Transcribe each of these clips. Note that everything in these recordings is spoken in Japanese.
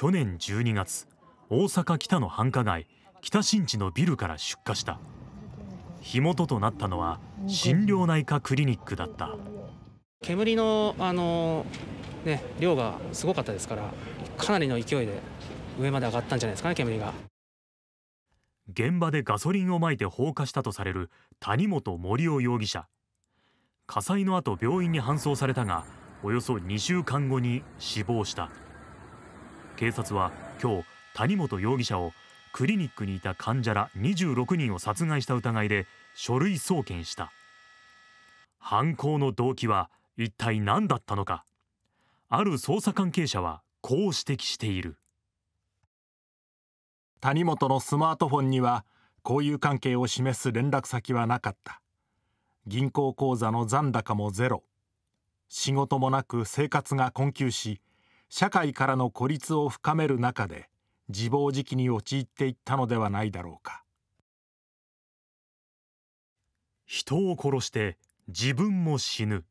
去年12月大阪北の繁華街北新地のビルから出火した火元となったのは心療内科クリニックだった煙のあの、ね、量がすごかったですからかなりの勢いで上まで上がったんじゃないですかね煙が現場でガソリンをまいて放火したとされる谷本盛雄容疑者火災の後病院に搬送されたがおよそ2週間後に死亡した。警察は今日谷本容疑者をクリニックにいた患者ら26人を殺害した疑いで書類送検した犯行の動機は一体何だったのかある捜査関係者はこう指摘している谷本のスマートフォンには交友関係を示す連絡先はなかった銀行口座の残高もゼロ仕事もなく生活が困窮し社会からの孤立を深める中で自暴自棄に陥っていったのではないだろうか人を殺して自分も死ぬ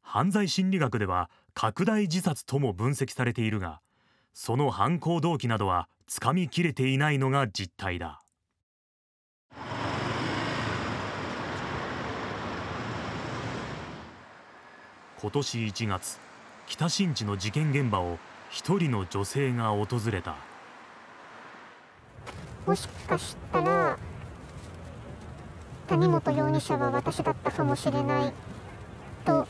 犯罪心理学では拡大自殺とも分析されているがその犯行動機などはつかみきれていないのが実態だ今年1月北新地の事件現場を一人の女性が訪れたもしかしたら谷本容疑者は私だったかもしれないと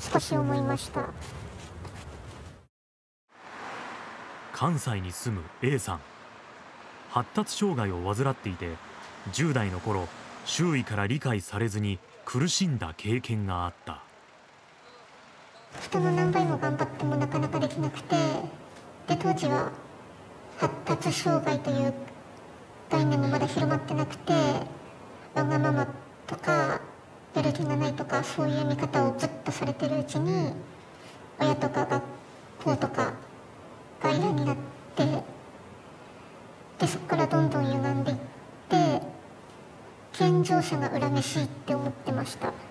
少し思いました関西に住む A さん発達障害を患っていて10代の頃周囲から理解されずに苦しんだ経験があった人の何倍も頑張ってもなかなかできなくてで当時は発達障害という概念もまだ広まってなくてわがままとかやる気がないとかそういう見方をずっとされてるうちに親とか学校とかが嫌になってでそこからどんどん歪んでいって健常者が恨めしいって思ってました。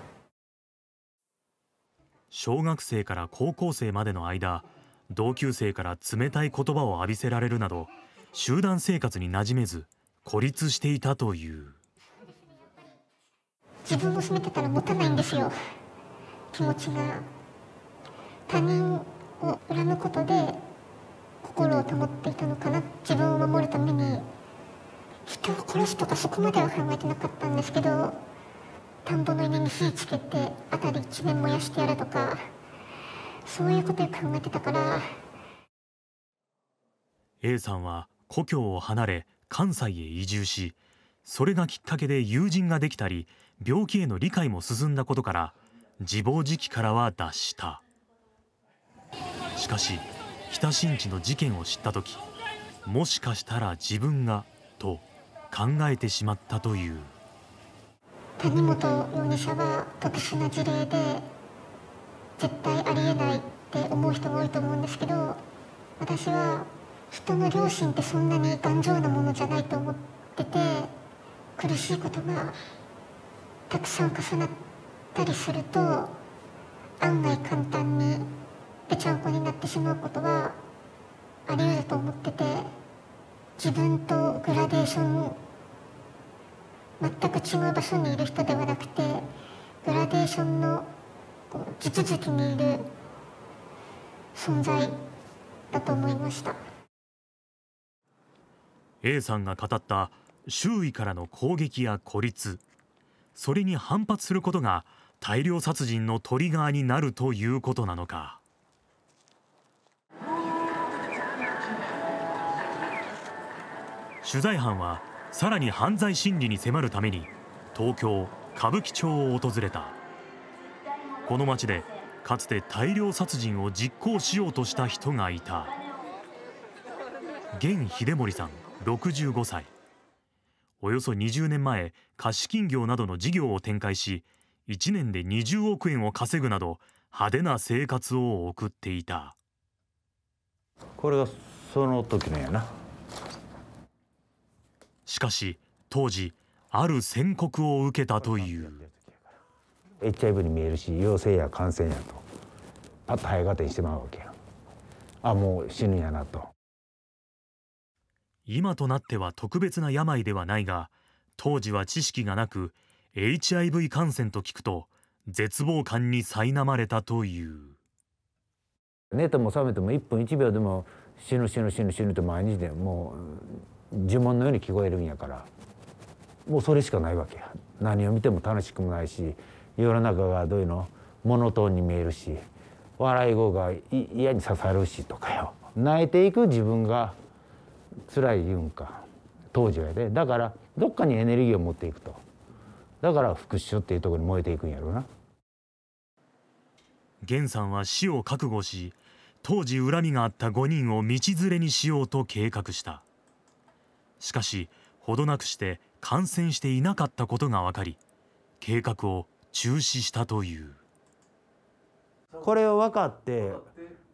小学生から高校生までの間同級生から冷たい言葉を浴びせられるなど集団生活に馴染めず孤立していたという自分を責めてたら持たないんですよ気持ちが他人を恨むことで心を保っていたのかな自分を守るために人を殺すとかそこまでは考えてなかったんですけど田んぼの稲に火つけて辺り一面燃やしてやるとかそういうことを考えてたから A さんは故郷を離れ関西へ移住しそれがきっかけで友人ができたり病気への理解も進んだことから自暴自棄からは脱したしかし北新地の事件を知った時もしかしたら自分がと考えてしまったという。谷本容疑者は特殊な事例で絶対ありえないって思う人も多いと思うんですけど私は人の良心ってそんなに頑丈なものじゃないと思ってて苦しいことがたくさん重なったりすると案外簡単にぺちゃんこになってしまうことはあり得ると思ってて自分とグラデーション全く違う場所にいる人ではなくてグラデーションの地続きにいる存在だと思いました A さんが語った周囲からの攻撃や孤立それに反発することが大量殺人のトリガーになるということなのか取材班はさらに犯罪心理に迫るために東京歌舞伎町を訪れたこの町でかつて大量殺人を実行しようとした人がいた現秀森さん65歳およそ20年前貸金業などの事業を展開し1年で20億円を稼ぐなど派手な生活を送っていたこれがその時のやなしかし当時ある宣告を受けたという HIV に見えるし陽性や感染やとパッと早してまうわけやあもう死ぬやなと今となっては特別な病ではないが当時は知識がなく HIV 感染と聞くと絶望感に苛まれたという寝ても覚めても1分1秒でも死ぬ死ぬ死ぬ死ぬと毎日でもう呪文のように聞こえるんやからもうそれしかないわけや何を見ても楽しくもないし世の中がどういうのモノトーンに見えるし笑い声が嫌に刺さるしとかよ泣いていく自分が辛い言うんか当時はでだからどっかにエネルギーを持っていくとだから復讐っていうところに燃えていくんやろうな源さんは死を覚悟し当時恨みがあった5人を道連れにしようと計画した。しかし程なくして感染していなかったことが分かり計画を中止したというこれを分かって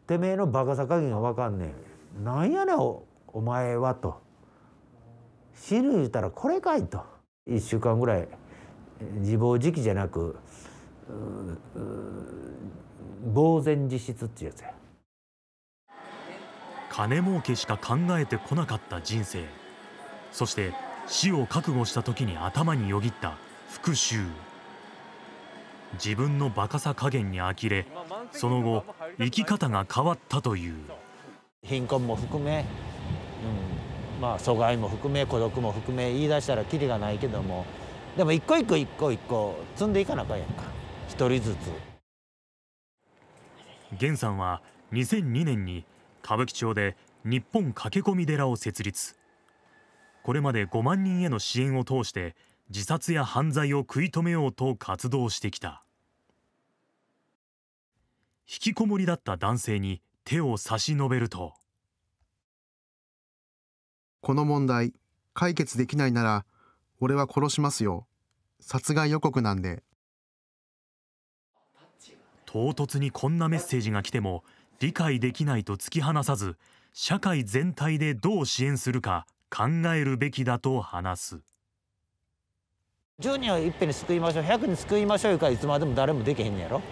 てめえのバカさ加減が分かんねえなんやねんお前はと死ぬ言ったらこれかいと1週間ぐらい自暴自棄じゃなく呆然自失っていうやつや金儲けしか考えてこなかった人生そして死を覚悟した時に頭によぎった復讐自分のバカさ加減に呆れその後生き方が変わったという貧困も含め、うんまあ、阻害も含め孤独も含め言い出したらきりがないけどもでも一個一個一個一個積んでいかなあかんやんか一人ずつ源さんは2002年に歌舞伎町で日本駆け込み寺を設立。これまで5万人への支援を通して自殺や犯罪を食い止めようと活動してきた引きこもりだった男性に手を差し伸べるとこの問題解決できないなら俺は殺しますよ殺害予告なんで唐突にこんなメッセージが来ても理解できないと突き放さず社会全体でどう支援するか考えるべきだと話す10人をいっぺんに救いましょう100人救いましょういうかいつまでも誰もできへんねやろ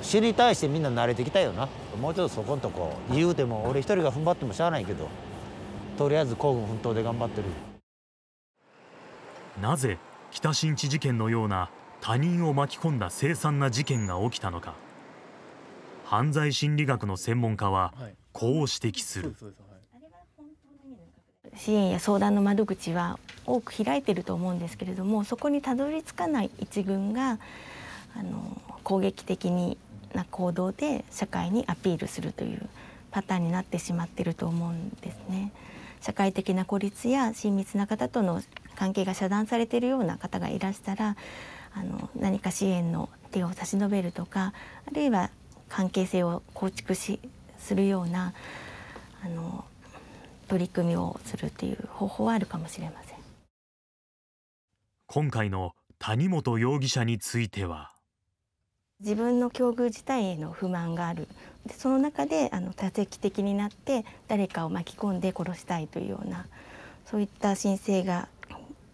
死に対してみんな慣れてきたよなもうちょっとそこんとこ言うても俺一人が踏ん張ってもしゃあないけどとりあえず孤軍奮闘で頑張ってるなぜ北新地事件のような他人を巻き込んだ凄惨な事件が起きたのか犯罪心理学の専門家はこう指摘する、はい支援や相談の窓口は多く開いてると思うんですけれどもそこにたどり着かない一軍があの攻撃的にな行動で社会にアピールするというパターンになってしまってると思うんですね。社会的な孤立や親密な方との関係が遮断されているような方がいらしたらあの何か支援の手を差し伸べるとかあるいは関係性を構築しするようなあの取り組みをするっていう方法はあるかもしれません今回の谷本容疑者については自分の境遇自体への不満があるでその中であの多席的になって誰かを巻き込んで殺したいというようなそういった申請が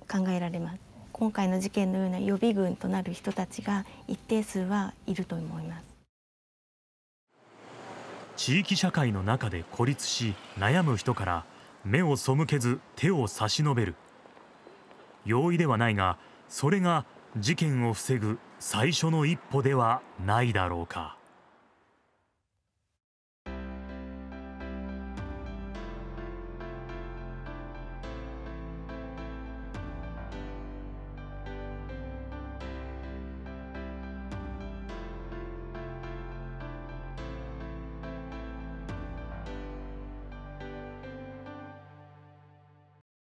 考えられます今回の事件のような予備軍となる人たちが一定数はいると思います地域社会の中で孤立し悩む人から目を背けず手を差し伸べる容易ではないがそれが事件を防ぐ最初の一歩ではないだろうか。